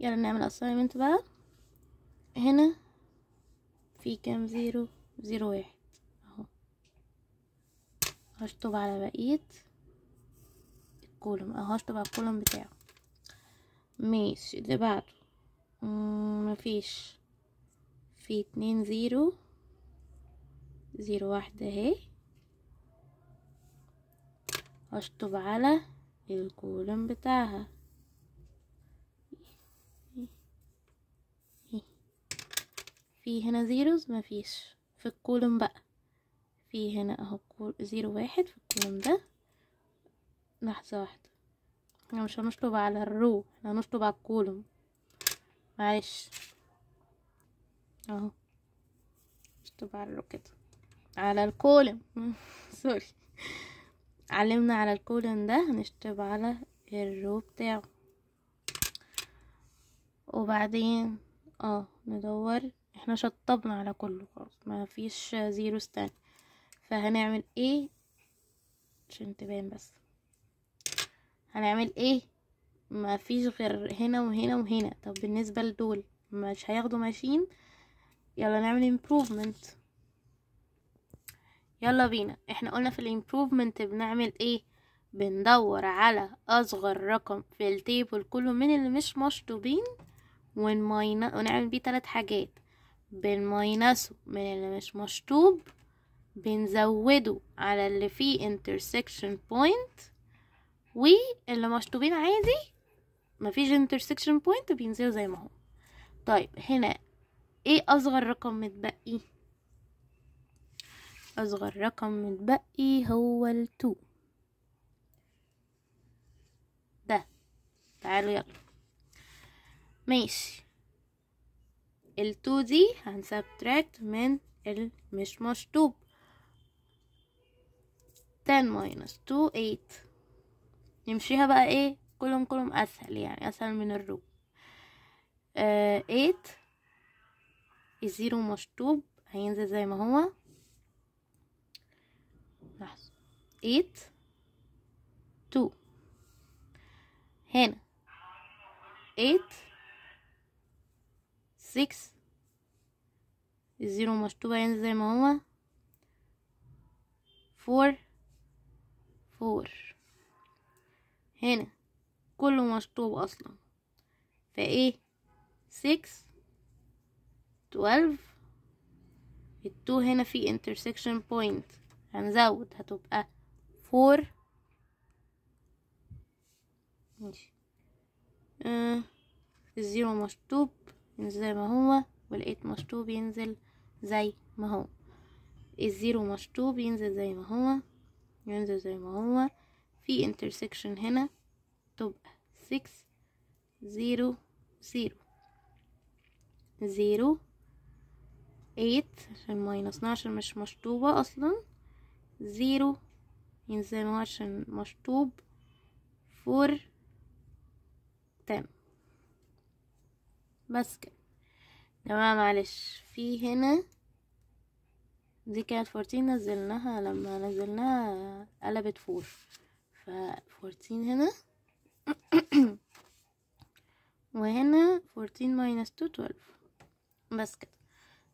يلا نعمل assignment بقى هنا في كام زيرو زيرو واحد اهو هشطب على بقية الكولوم اهو هشطب على الكولوم بتاعه ماشي اللي بعده مفيش في اتنين زيرو زيرو واحدة اهي هشطب على الكولوم بتاعها في هنا زيروز مفيش في الكولوم بقى في هنا اهو زيرو واحد في الكولوم ده لحظة واحدة احنا مش هنشطب على الرو احنا هنشطب على الكولوم معلش اهو نشطب على الرو كده على الكولوم سوري علمنا على الكولوم ده هنشطب على الرو بتاعه وبعدين اه ندور احنا شطبنا على كله خلاص ما فيش زيرو ستان فهنعمل ايه عشان تبان بس هنعمل ايه ما فيش غير هنا وهنا وهنا طب بالنسبه لدول مش هياخدوا ماشين يلا نعمل امبروفمنت يلا بينا احنا قلنا في الامبروفمنت بنعمل ايه بندور على اصغر رقم في التيبل كله من اللي مش مشطوبين ونعمل بيه تلات حاجات بالماينس من اللي مش مشطوب بنزوده على اللي فيه intersection point واللي مشطوبين عادي مفيش intersection point بينزلوا زي ما هو طيب هنا ايه اصغر رقم متبقي اصغر رقم متبقي هو التو ده تعالوا يلا ماشي ال 2 دي هنسبتراكت من المش مشطوب 10 minus 2 8 نمشيها بقى ايه كلهم كلهم اسهل يعني اسهل من الرو آه 8 الزيرو مشطوب هينزل زي ما هو لحظة 8 2 هنا 8 6 الزيرو مشطوب هينزل زي ما هو 4 4 هنا كله مشطوب اصلا فايه 6 12 التو هنا في انترسكشن بوينت هنزود هتبقى 4 ماشي آه. الزيرو مشطوب ينزل زي ما هو والايت مشطوب ينزل زي ما هو الزيرو مشطوب ينزل زي ما هو ينزل زي ما هو في انترسكشن هنا تبقى 6 0 0 0 8 عشان ماينس 12 مش مشطوبة أصلا 0 ينزل ما عشان مشطوب 4 10 بس كده جماعة معلش في هنا دي كانت فورتين نزلناها لما نزلناها قلبت فور ففورتين هنا وهنا فورتين ماينس تو تولف بس كده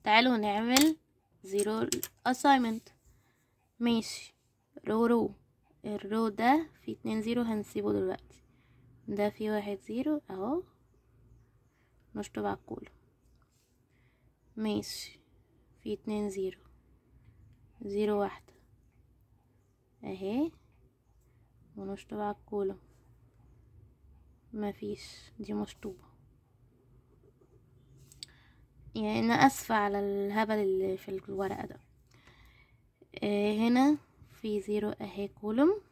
تعالوا نعمل زيرو اسايمنت ماشي رو رو الرو ده في اتنين زيرو هنسيبه دلوقتي ده في واحد زيرو اهو مش تبعكوله ماشي في اتنين زيرو زيرو واحدة اهي ومش تبعكوله مفيش دي مشطوبة يعني انا اسفة على الهبل اللي في الورقة ده اه هنا في زيرو اهي كولوم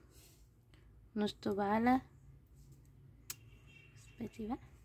نشطب على اثبتي بقى